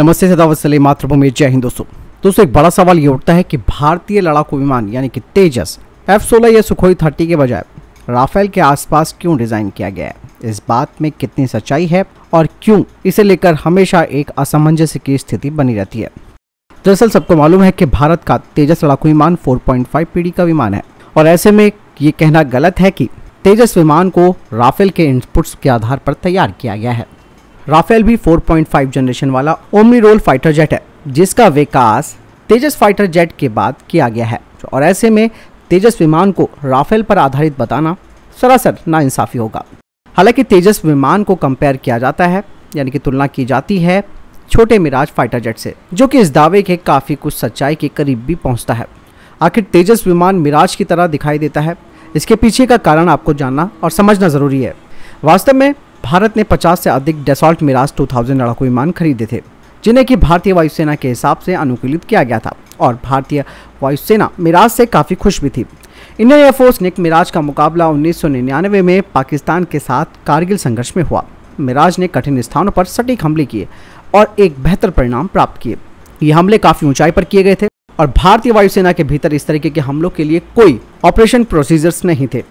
नमस्ते सदावसले मातृभूमि जय हिंद दोस्तों दोस्तों एक बड़ा सवाल ये उठता है कि भारतीय लड़ाकू विमान यानी कि तेजस एफ सोलह या सुखोई थर्टी के बजाय राफेल के आसपास क्यों डिज़ाइन किया गया है इस बात में कितनी सच्चाई है और क्यों इसे लेकर हमेशा एक असमंजस की स्थिति बनी रहती है दरअसल सबको मालूम है कि भारत का तेजस लड़ाकू विमान फोर पीढ़ी का विमान है और ऐसे में ये कहना गलत है कि तेजस विमान को राफेल के इनपुट्स के आधार पर तैयार किया गया है राफेल भी 4.5 जनरेशन वाला ओमनी रोल फाइटर जेट है जिसका विकास तेजस फाइटर जेट के बाद किया गया है और ऐसे में तेजस विमान को राफेल पर आधारित बताना सरासर नाइंसाफी होगा हालांकि तेजस विमान को कंपेयर किया जाता है यानी कि तुलना की जाती है छोटे मिराज फाइटर जेट से जो कि इस दावे के काफ़ी कुछ सच्चाई के करीब भी पहुंचता है आखिर तेजस विमान मिराज की तरह दिखाई देता है इसके पीछे का कारण आपको जानना और समझना ज़रूरी है वास्तव में भारत ने 50 से अधिक डेसॉल्ट मिराज 2000 लड़ाकू विमान खरीदे थे जिन्हें कि भारतीय वायुसेना के हिसाब से अनुकूलित किया गया था और भारतीय वायुसेना मिराज से काफ़ी खुश भी थी इंडियन एयरफोर्स ने मिराज का मुकाबला उन्नीस में पाकिस्तान के साथ कारगिल संघर्ष में हुआ मिराज ने कठिन स्थानों पर सटीक हमले किए और एक बेहतर परिणाम प्राप्त किए ये हमले काफ़ी ऊंचाई पर किए गए थे और भारतीय वायुसेना के भीतर इस तरीके के हमलों के लिए कोई ऑपरेशन प्रोसीजर्स नहीं थे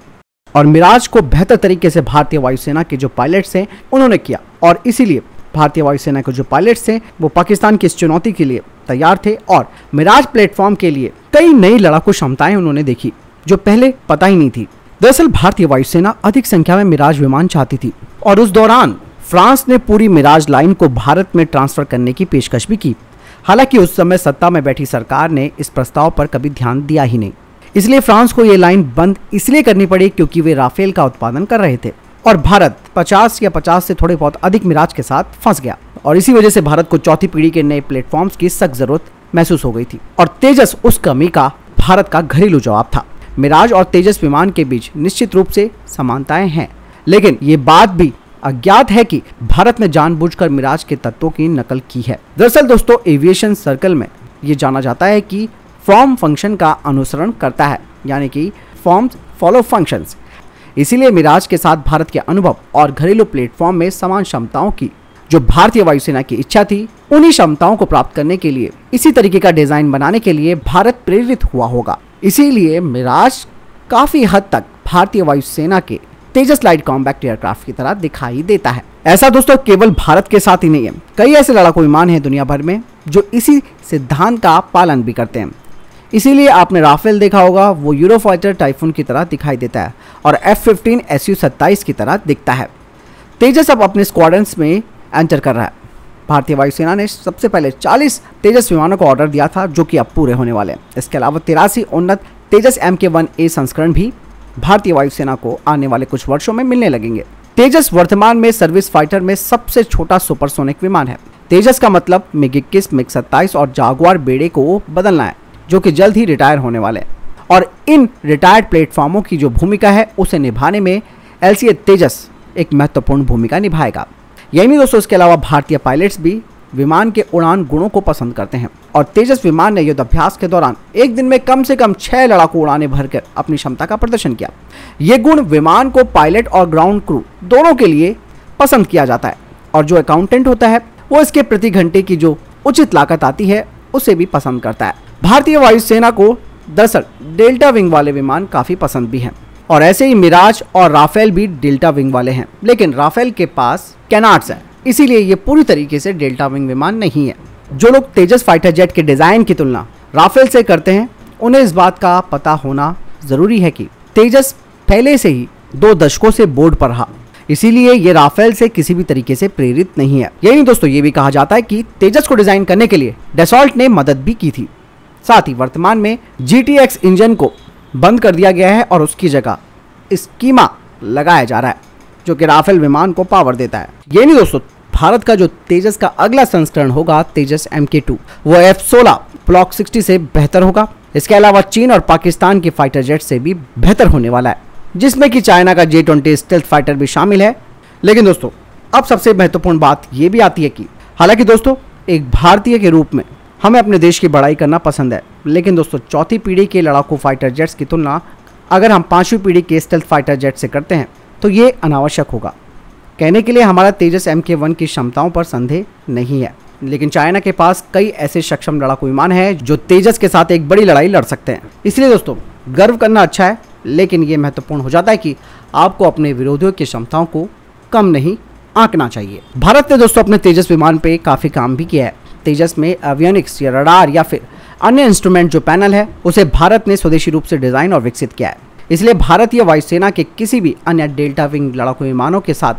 और मिराज को बेहतर तरीके से भारतीय वायुसेना के जो पायलट्स हैं उन्होंने किया और इसीलिए भारतीय वायुसेना के जो पायलट्स हैं वो पाकिस्तान की इस चुनौती के लिए तैयार थे और मिराज प्लेटफॉर्म के लिए कई नई लड़ाकू क्षमताएं उन्होंने देखी जो पहले पता ही नहीं थी दरअसल भारतीय वायुसेना अधिक संख्या में मिराज विमान चाहती थी और उस दौरान फ्रांस ने पूरी मिराज लाइन को भारत में ट्रांसफर करने की पेशकश भी की हालांकि उस समय सत्ता में बैठी सरकार ने इस प्रस्ताव पर कभी ध्यान दिया ही नहीं इसलिए फ्रांस को ये लाइन बंद इसलिए करनी पड़ी क्योंकि वे राफेल का उत्पादन कर रहे थे और भारत 50 या 50 से थोड़े बहुत अधिक मिराज के साथ फंस गया और इसी वजह से भारत को चौथी पीढ़ी के नए प्लेटफॉर्म्स की सख्त जरूरत महसूस हो गई थी और तेजस उस कमी का भारत का घरेलू जवाब था मिराज और तेजस विमान के बीच निश्चित रूप से समानताएं हैं लेकिन ये बात भी अज्ञात है कि भारत ने जानबूझकर मिराज के तत्वों की नकल की है दरअसल दोस्तों एविएशन सर्कल में ये जाना जाता है कि फॉर्म फंक्शन का अनुसरण करता है यानी कि फॉर्म्स फॉलो फंक्शंस इसीलिए मिराज के साथ भारत के अनुभव और घरेलू प्लेटफॉर्म में समान क्षमताओं की जो भारतीय वायुसेना की इच्छा थी उन्हीं क्षमताओं को प्राप्त करने के लिए इसी तरीके का डिजाइन बनाने के लिए भारत प्रेरित हुआ होगा इसीलिए मिराज काफी हद तक भारतीय वायुसेना के तेजस लाइट कॉम्बैक्ट एयरक्राफ्ट की तरह दिखाई देता है ऐसा दोस्तों केवल भारत के साथ ही नहीं है कई ऐसे लड़ाकू विमान हैं दुनिया भर में जो इसी सिद्धांत का पालन भी करते हैं इसीलिए आपने राफेल देखा होगा वो यूरोफाइटर टाइफून की तरह दिखाई देता है और एफ फिफ्टीन एस यू सत्ताईस की तरह दिखता है तेजस अब अपने स्क्वाड्रंस में एंटर कर रहा है भारतीय वायुसेना ने सबसे पहले 40 तेजस विमानों को ऑर्डर दिया था जो कि अब पूरे होने वाले हैं इसके अलावा तिरासी उन्नत तेजस एम के वन ए संस्करण भी भारतीय वायुसेना को आने वाले कुछ वर्षों में मिलने लगेंगे तेजस वर्तमान में सर्विस फाइटर में सबसे छोटा सुपरसोनिक विमान है तेजस का मतलब मिग इक्कीस मिग सत्ताईस और जागुआर बेड़े को बदलना है जो कि जल्द ही रिटायर होने वाले हैं और इन रिटायर्ड प्लेटफॉर्मों की जो भूमिका है उसे निभाने में एल तेजस एक महत्वपूर्ण भूमिका निभाएगा यही नहीं दोस्तों इसके अलावा भारतीय पायलट्स भी विमान के उड़ान गुणों को पसंद करते हैं और तेजस विमान ने युद्धाभ्यास के दौरान एक दिन में कम से कम छह लड़ाकू उड़ाने भरकर अपनी क्षमता का प्रदर्शन किया ये गुण विमान को पायलट और ग्राउंड क्रू दोनों के लिए पसंद किया जाता है और जो अकाउंटेंट होता है वो इसके प्रति घंटे की जो उचित लागत आती है उसे भी पसंद करता है भारतीय वायुसेना को दरअसल डेल्टा विंग वाले विमान काफ़ी पसंद भी हैं और ऐसे ही मिराज और राफेल भी डेल्टा विंग वाले हैं लेकिन राफेल के पास कैनाट्स है इसीलिए ये पूरी तरीके से डेल्टा विंग विमान नहीं है जो लोग तेजस फाइटर जेट के डिज़ाइन की तुलना राफेल से करते हैं उन्हें इस बात का पता होना ज़रूरी है कि तेजस पहले से ही दो दशकों से बोर्ड पर रहा इसीलिए ये राफेल से किसी भी तरीके से प्रेरित नहीं है यही दोस्तों ये भी कहा जाता है कि तेजस को डिजाइन करने के लिए डेसॉल्ट ने मदद भी की थी साथ ही वर्तमान में जी इंजन को बंद कर दिया गया है और उसकी जगह स्कीमा लगाया जा रहा है जो कि राफेल विमान को पावर देता है ये नहीं दोस्तों भारत का जो तेजस का अगला संस्करण होगा तेजस एम के टू वो एफ सोलह ब्लॉक सिक्सटी से बेहतर होगा इसके अलावा चीन और पाकिस्तान के फाइटर जेट से भी बेहतर होने वाला है जिसमें कि चाइना का जे ट्वेंटी स्टेल्थ फाइटर भी शामिल है लेकिन दोस्तों अब सबसे महत्वपूर्ण बात यह भी आती है कि हालांकि दोस्तों एक भारतीय के रूप में हमें अपने देश की बड़ाई करना पसंद है लेकिन दोस्तों चौथी पीढ़ी के लड़ाकू फाइटर जेट्स की तुलना अगर हम पांचवी पीढ़ी के स्टेल्थ फाइटर जेट से करते हैं तो ये अनावश्यक होगा कहने के लिए हमारा तेजस एम के वन की क्षमताओं पर संदेह नहीं है लेकिन चाइना के पास कई ऐसे सक्षम लड़ाकू विमान हैं जो तेजस के साथ एक बड़ी लड़ाई लड़ सकते हैं इसलिए दोस्तों गर्व करना अच्छा है लेकिन ये महत्वपूर्ण हो जाता है कि आपको अपने विरोधियों की क्षमताओं को कम नहीं आंकना चाहिए भारत ने दोस्तों अपने तेजस विमान पे काफ़ी काम भी किया है तेजस में अवियोनिक्स या रडार या फिर अन्य इंस्ट्रूमेंट जो पैनल है उसे भारत ने स्वदेशी रूप से डिज़ाइन और विकसित किया है इसलिए भारतीय वायुसेना के किसी भी अन्य डेल्टा विंग लड़ाकू विमानों के साथ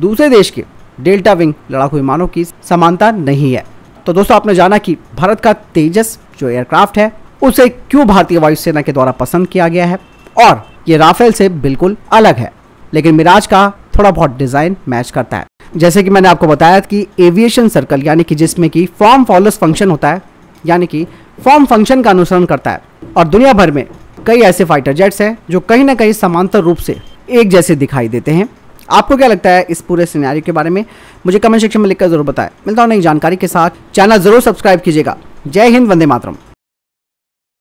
दूसरे देश के डेल्टा विंग लड़ाकू विमानों की समानता नहीं है तो दोस्तों आपने जाना कि भारत का तेजस जो एयरक्राफ्ट है उसे क्यों भारतीय वायुसेना के द्वारा पसंद किया गया है और ये राफेल से बिल्कुल अलग है लेकिन मिराज का थोड़ा बहुत डिज़ाइन मैच करता है जैसे कि मैंने आपको बताया कि एविएशन सर्कल यानी कि जिसमें कि फॉर्म फॉलोस फंक्शन होता है यानी कि फॉर्म फंक्शन का अनुसरण करता है और दुनिया भर में कई ऐसे फाइटर जेट्स हैं जो कहीं ना कहीं समांतर रूप से एक जैसे दिखाई देते हैं आपको क्या लगता है इस पूरे सिनेरियो के बारे में मुझे कमेंट सेक्शन में लिखकर जरूर बताएं मिलता हूँ नई जानकारी के साथ चैनल जरूर सब्सक्राइब कीजिएगा जय हिंद वंदे मातरम